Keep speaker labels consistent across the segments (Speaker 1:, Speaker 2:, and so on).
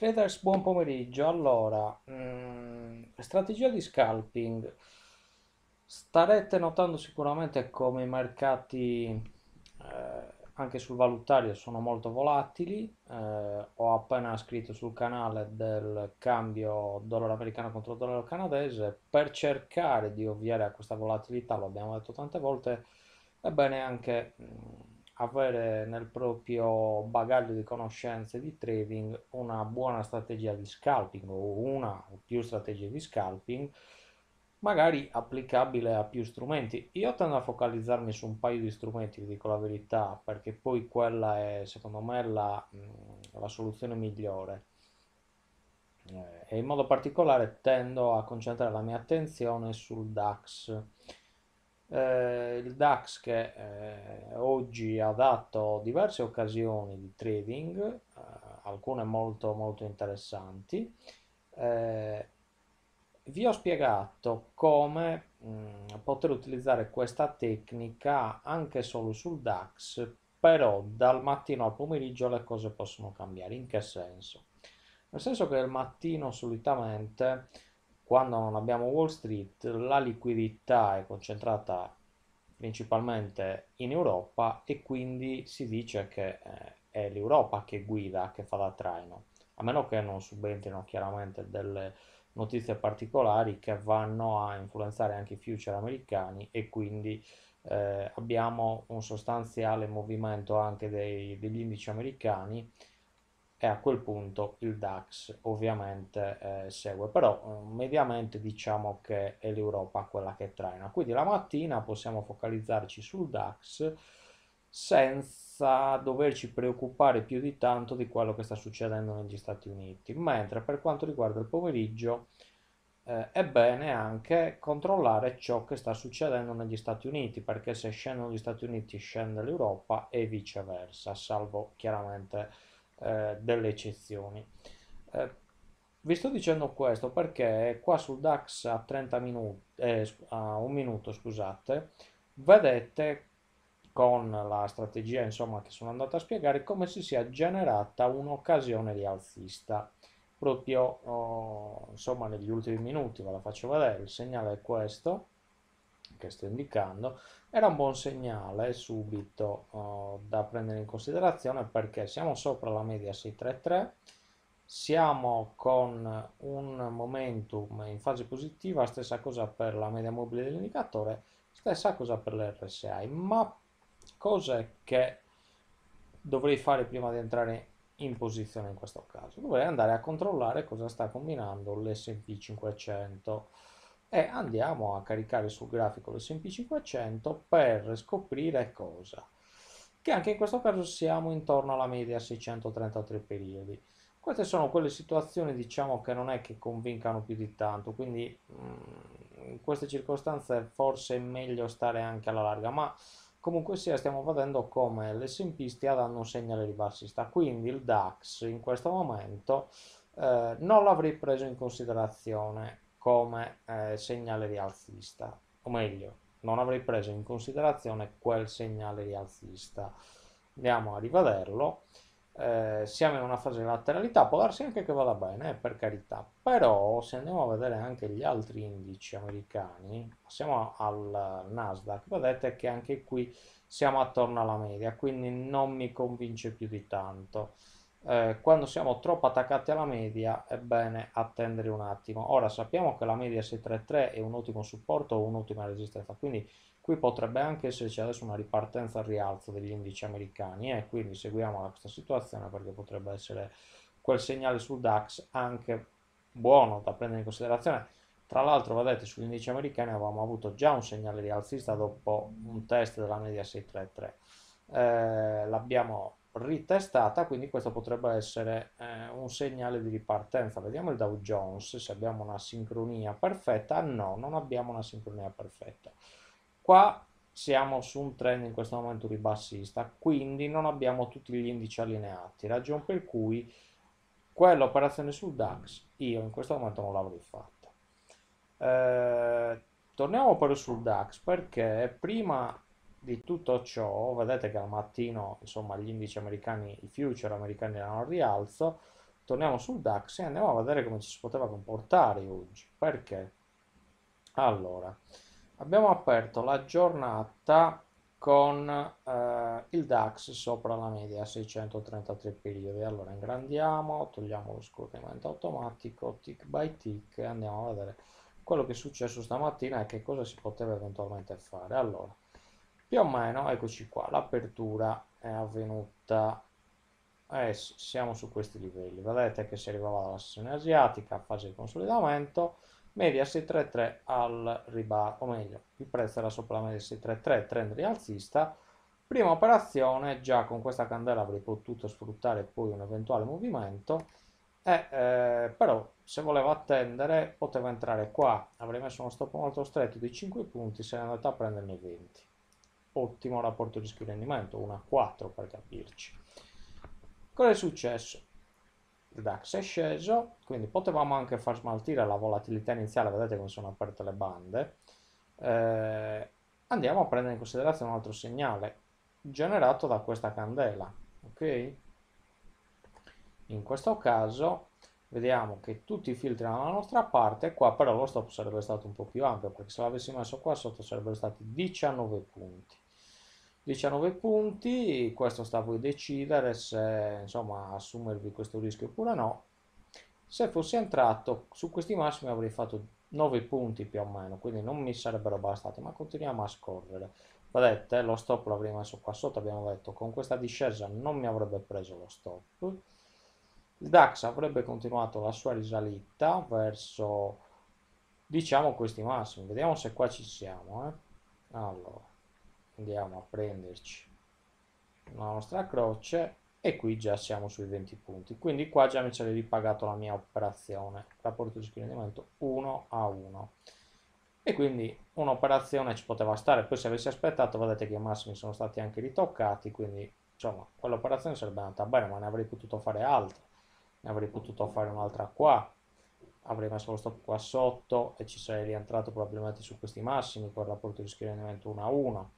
Speaker 1: Traders, buon pomeriggio. Allora, mh, mm, strategia di scalping. Starete notando sicuramente come i mercati eh, anche sul valutario sono molto volatili. Eh, ho appena scritto sul canale del cambio dollaro americano contro dollaro canadese. Per cercare di ovviare a questa volatilità, lo abbiamo detto tante volte, è bene anche... Mh, mm, avere nel proprio bagaglio di conoscenze di trading una buona strategia di scalping o una o più strategie di scalping magari applicabile a più strumenti. Io tendo a focalizzarmi su un paio di strumenti, vi dico la verità, perché poi quella è secondo me la, mm, la soluzione migliore. Eh, e in modo particolare tendo a concentrare la mia attenzione sul DAX eh, il DAX che eh, oggi ha dato diverse occasioni di trading, eh, alcune molto molto interessanti, eh, vi ho spiegato come mh, mm, poter utilizzare questa tecnica anche solo sul DAX, però dal mattino al pomeriggio le cose possono cambiare. In che senso? Nel senso che il mattino solitamente quando non abbiamo Wall Street la liquidità è concentrata principalmente in Europa e quindi si dice che eh, è l'Europa che guida, che fa da traino, a meno che non subentrino chiaramente delle notizie particolari che vanno a influenzare anche i future americani e quindi eh, abbiamo un sostanziale movimento anche dei, degli indici americani e a quel punto il DAX ovviamente eh, segue, però eh, mediamente diciamo che è l'Europa quella che traina. Quindi la mattina possiamo focalizzarci sul DAX senza doverci preoccupare più di tanto di quello che sta succedendo negli Stati Uniti, mentre per quanto riguarda il pomeriggio eh, è bene anche controllare ciò che sta succedendo negli Stati Uniti, perché se scendono gli Stati Uniti scende l'Europa e viceversa, salvo chiaramente eh, delle eccezioni. Eh, vi sto dicendo questo perché qua sul DAX a, 30 minuti, eh, a un minuto scusate, vedete con la strategia insomma, che sono andato a spiegare come si sia generata un'occasione di alzista proprio oh, insomma negli ultimi minuti ve la faccio vedere il segnale è questo che sto indicando, era un buon segnale subito uh, da prendere in considerazione perché siamo sopra la media 633 siamo con un momentum in fase positiva, stessa cosa per la media mobile dell'indicatore, stessa cosa per l'RSI, ma cos'è che dovrei fare prima di entrare in posizione in questo caso? Dovrei andare a controllare cosa sta combinando l'S&P 500 e andiamo a caricare sul grafico l'SMP500 per scoprire cosa? Che anche in questo caso siamo intorno alla media 633 periodi. Queste sono quelle situazioni diciamo che non è che convincano più di tanto, quindi mh, mm, in queste circostanze forse è meglio stare anche alla larga, ma comunque sia stiamo vedendo come l'S&P stia dando un segnale ribassista, quindi il DAX in questo momento eh, non l'avrei preso in considerazione come eh, segnale rialzista, o meglio, non avrei preso in considerazione quel segnale rialzista. Andiamo a rivederlo. Eh, siamo in una fase di lateralità, può darsi anche che vada bene, eh, per carità, però se andiamo a vedere anche gli altri indici americani, passiamo al Nasdaq, vedete che anche qui siamo attorno alla media, quindi non mi convince più di tanto eh, quando siamo troppo attaccati alla media è bene attendere un attimo. Ora sappiamo che la media 633 è un ottimo supporto o un'ottima resistenza, quindi qui potrebbe anche esserci adesso una ripartenza al rialzo degli indici americani e eh, quindi seguiamo questa situazione perché potrebbe essere quel segnale sul DAX anche buono da prendere in considerazione. Tra l'altro, vedete, sugli indici americani avevamo avuto già un segnale rialzista dopo un test della media 633. Eh, l'abbiamo ritestata, quindi questo potrebbe essere eh, un segnale di ripartenza. Vediamo il Dow Jones, se abbiamo una sincronia perfetta. No, non abbiamo una sincronia perfetta. Qua siamo su un trend in questo momento ribassista, quindi non abbiamo tutti gli indici allineati, ragione per cui quell'operazione sul DAX io in questo momento non l'avrei fatta. Eh, torniamo però sul DAX perché prima di tutto ciò vedete che al mattino insomma gli indici americani, i future americani erano al rialzo, torniamo sul DAX e andiamo a vedere come ci si poteva comportare oggi. Perché? Allora, abbiamo aperto la giornata con eh, il DAX sopra la media 633 periodi. Allora ingrandiamo, togliamo lo scorrimento automatico, tick by tick e andiamo a vedere quello che è successo stamattina e che cosa si poteva eventualmente fare. Allora, più o meno eccoci qua l'apertura è avvenuta adesso siamo su questi livelli vedete che si arrivava alla sessione asiatica fase di consolidamento media 633 al ribasso o meglio il prezzo era sopra la media 633 trend rialzista prima operazione già con questa candela avrei potuto sfruttare poi un eventuale movimento e, eh, però se volevo attendere poteva entrare qua avrei messo uno stop molto stretto di 5 punti se ne è andato a prenderne 20 ottimo rapporto rischio-rendimento, 1 a 4 per capirci. Cosa è successo? Il DAX è sceso, quindi potevamo anche far smaltire la volatilità iniziale, vedete come sono aperte le bande. Eh, andiamo a prendere in considerazione un altro segnale generato da questa candela, ok? In questo caso vediamo che tutti i filtri erano dalla nostra parte qua però lo stop sarebbe stato un po' più ampio perché se l'avessi messo qua sotto sarebbero stati 19 punti 19 punti questo sta a voi decidere se insomma assumervi questo rischio oppure no se fossi entrato su questi massimi avrei fatto 9 punti più o meno quindi non mi sarebbero bastati ma continuiamo a scorrere vedete lo stop l'avrei messo qua sotto abbiamo detto con questa discesa non mi avrebbe preso lo stop il DAX avrebbe continuato la sua risalita verso diciamo questi massimi vediamo se qua ci siamo eh. allora andiamo a prenderci la nostra croce e qui già siamo sui 20 punti quindi qua già mi sarei ripagato la mia operazione rapporto di rendimento 1 a 1 e quindi un'operazione ci poteva stare poi se avessi aspettato vedete che i massimi sono stati anche ritoccati quindi insomma quell'operazione sarebbe andata bene ma ne avrei potuto fare altre ne avrei potuto fare un'altra qua, avrei messo lo stop qua sotto e ci sarei rientrato probabilmente su questi massimi con il rapporto rischio rendimento 1 a 1.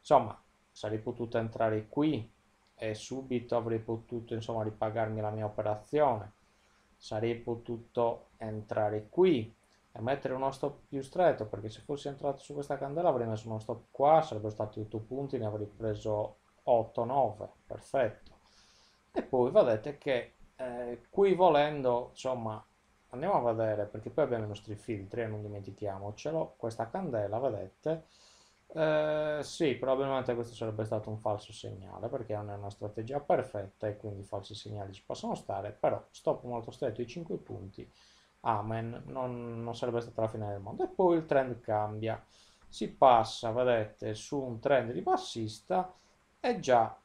Speaker 1: Insomma, sarei potuto entrare qui e subito avrei potuto insomma ripagarmi la mia operazione. Sarei potuto entrare qui e mettere uno stop più stretto perché se fossi entrato su questa candela avrei messo uno stop qua, sarebbero stati 8 punti, ne avrei preso 8-9, perfetto. E poi vedete che eh, qui volendo, insomma, andiamo a vedere, perché poi abbiamo i nostri filtri e eh, non dimentichiamocelo, questa candela, vedete, eh, sì, probabilmente questo sarebbe stato un falso segnale, perché non è una strategia perfetta e quindi i falsi segnali ci possono stare, però stop molto stretto i 5 punti, amen, non, non sarebbe stata la fine del mondo. E poi il trend cambia, si passa, vedete, su un trend di bassista e già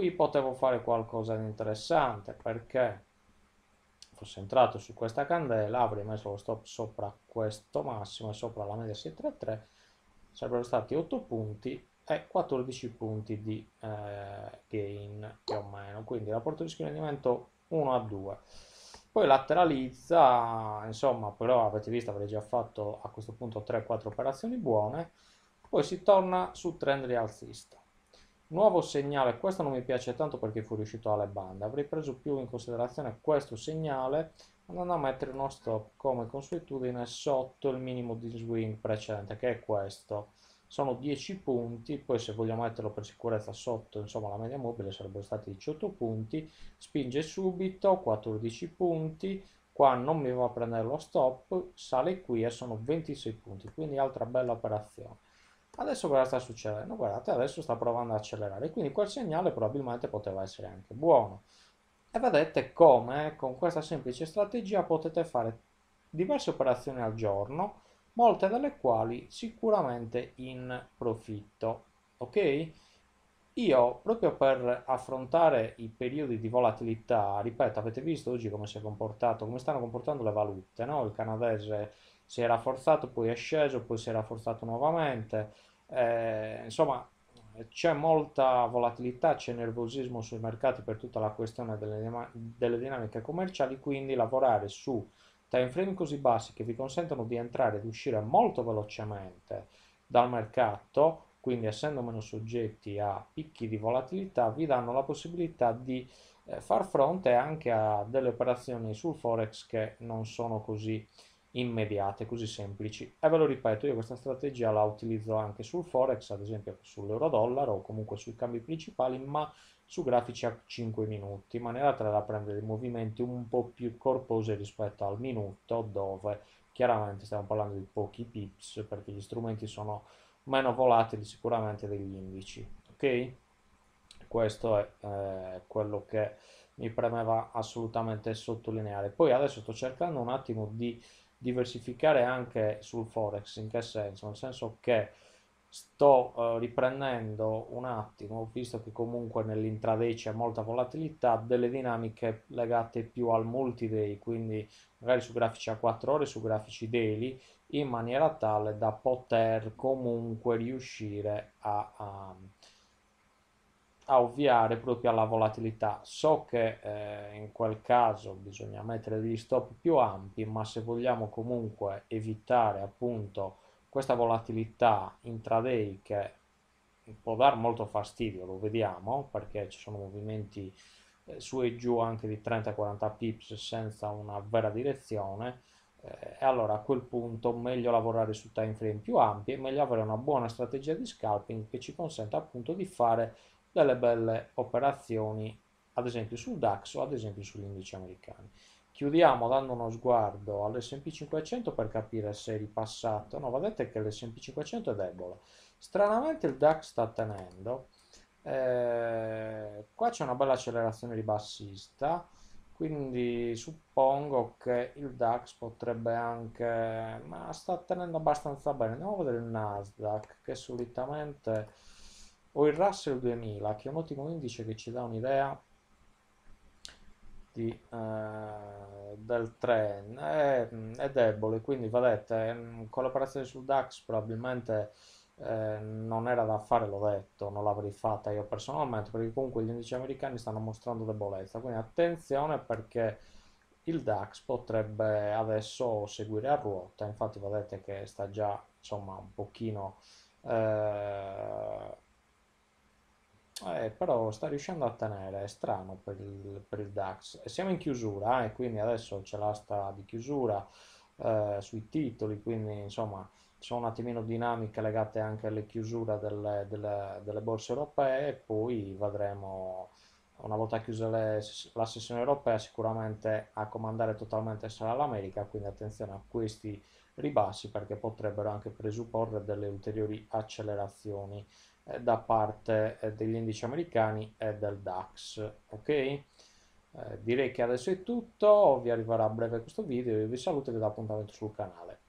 Speaker 1: qui potevo fare qualcosa di interessante perché fosse entrato su questa candela avrei messo lo stop sopra questo massimo e sopra la media 633 sarebbero stati 8 punti e 14 punti di eh, gain più o meno quindi rapporto di rendimento 1 a 2 poi lateralizza insomma però avete visto avrei già fatto a questo punto 3-4 operazioni buone poi si torna su trend rialzista Nuovo segnale, questo non mi piace tanto perché fu riuscito alle bande, avrei preso più in considerazione questo segnale andando a mettere uno stop come consuetudine sotto il minimo di swing precedente che è questo sono 10 punti, poi se vogliamo metterlo per sicurezza sotto, insomma la media mobile sarebbero stati 18 punti, spinge subito, 14 punti, qua non mi va a prendere lo stop, sale qui e sono 26 punti, quindi altra bella operazione. Adesso cosa sta succedendo? Guardate, adesso sta provando ad accelerare, quindi quel segnale probabilmente poteva essere anche buono. E vedete come eh, con questa semplice strategia potete fare diverse operazioni al giorno, molte delle quali sicuramente in profitto. Ok? Io, proprio per affrontare i periodi di volatilità, ripeto, avete visto oggi come si è comportato, come stanno comportando le valute, no? Il canadese si era forzato, poi è sceso, poi si era forzato nuovamente. Eh, insomma, c'è molta volatilità, c'è nervosismo sui mercati per tutta la questione delle, delle, dinamiche commerciali, quindi lavorare su time frame così bassi che vi consentono di entrare ed uscire molto velocemente dal mercato, quindi essendo meno soggetti a picchi di volatilità, vi danno la possibilità di eh, far fronte anche a delle operazioni sul forex che non sono così immediate, così semplici. E ve lo ripeto, io questa strategia la utilizzo anche sul Forex, ad esempio sull'euro-dollaro o comunque sui cambi principali, ma su grafici a 5 minuti, in maniera tale da prendere movimenti un po' più corposi rispetto al minuto, dove chiaramente stiamo parlando di pochi pips, perché gli strumenti sono meno volatili sicuramente degli indici. Ok? Questo è eh, quello che mi premeva assolutamente sottolineare. Poi adesso sto cercando un attimo di diversificare anche sul forex, in che senso? Nel senso che sto eh, riprendendo un attimo, visto che comunque nell'intraday c'è molta volatilità, delle dinamiche legate più al multi day quindi magari su grafici a 4 ore, su grafici daily, in maniera tale da poter comunque riuscire a, a a ovviare proprio alla volatilità. So che eh, in quel caso bisogna mettere degli stop più ampi, ma se vogliamo comunque evitare appunto questa volatilità intraday che può dar molto fastidio, lo vediamo, perché ci sono movimenti eh, su e giù anche di 30-40 pips senza una vera direzione, eh, e allora a quel punto meglio lavorare su time frame più ampi e meglio avere una buona strategia di scalping che ci consenta appunto di fare delle belle operazioni, ad esempio sul DAX o ad esempio sugli indici americani. Chiudiamo dando uno sguardo all'S&P 500 per capire se è ripassato. No, vedete che l'S&P 500 è debole. Stranamente il DAX sta tenendo. Eh, qua c'è una bella accelerazione ribassista, quindi suppongo che il DAX potrebbe anche... ma sta tenendo abbastanza bene. Andiamo a vedere il Nasdaq, che solitamente o il Russell 2000 che è un ottimo indice che ci dà un'idea di, eh, del trend è, è, debole quindi vedete con l'operazione sul DAX probabilmente eh, non era da fare l'ho detto non l'avrei fatta io personalmente perché comunque gli indici americani stanno mostrando debolezza quindi attenzione perché il DAX potrebbe adesso seguire a ruota infatti vedete che sta già insomma un pochino eh, eh, eh, però sta riuscendo a tenere, è strano per il, per il DAX. Siamo in chiusura e eh, quindi adesso c'è l'asta di chiusura eh, sui titoli, quindi insomma sono un attimino dinamiche legate anche alle chiusure delle, delle, delle borse europee e poi vedremo una volta chiusa le, la sessione europea sicuramente a comandare totalmente sarà l'America, quindi attenzione a questi ribassi perché potrebbero anche presupporre delle ulteriori accelerazioni eh, da parte eh, degli indici americani e del DAX. Ok? Eh, direi che adesso è tutto, vi arriverà a breve questo video, io vi saluto e vi do appuntamento sul canale.